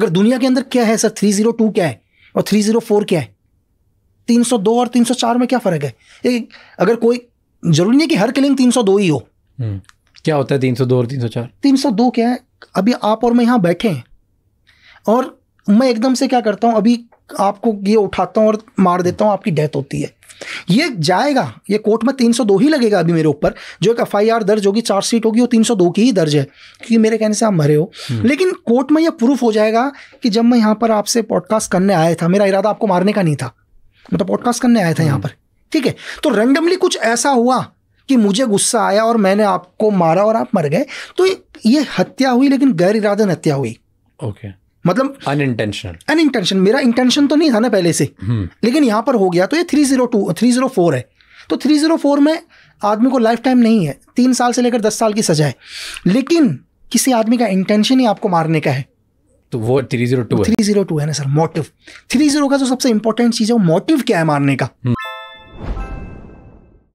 अगर दुनिया के अंदर क्या है सर थ्री जीरो टू क्या है और थ्री जीरो फोर क्या है तीन सौ दो और तीन सौ चार में क्या फ़र्क है एक अगर कोई जरूरी नहीं कि हर किलिंग तीन सौ दो ही हो हम्म, क्या होता है तीन सौ दो और तीन सौ चार तीन सौ दो क्या है अभी आप और मैं यहाँ बैठे हैं और मैं एकदम से क्या करता हूँ अभी आपको ये उठाता हूँ और मार देता हूँ आपकी डेथ होती है ये जाएगा ये कोर्ट में 302 ही लगेगा अभी मेरे ऊपर जो एक आर दर्ज होगी चार्जशीट होगी वो 302 की ही दर्ज है क्योंकि मेरे कहने से आप मरे हो हम्म। लेकिन कोर्ट में ये प्रूफ हो जाएगा कि जब मैं यहाँ पर आपसे पॉडकास्ट करने आया था मेरा इरादा आपको मारने का नहीं था मैं तो पॉडकास्ट करने आया था यहाँ हम्म। पर ठीक है तो रेंडमली कुछ ऐसा हुआ कि मुझे गुस्सा आया और मैंने आपको मारा और आप मर गए तो ये हत्या हुई लेकिन गैर इरादन हत्या हुई ओके okay. मतलब अनइंटेंशनल अनइंटेंशन मेरा इंटेंशन तो नहीं था ना पहले से हम्म। लेकिन यहाँ पर हो गया तो ये three zero two three zero four है तो थ्री जीरो फोर में आदमी को लाइफ टाइम नहीं है तीन साल से लेकर दस साल की सजा है लेकिन किसी आदमी का इंटेंशन ही आपको मारने का है तो वो three zero two three zero two है ना सर मोटिव थ्री जीरो का जो सबसे इंपॉर्टेंट चीज़ है वो मोटिव क्या है मारने का हम्म।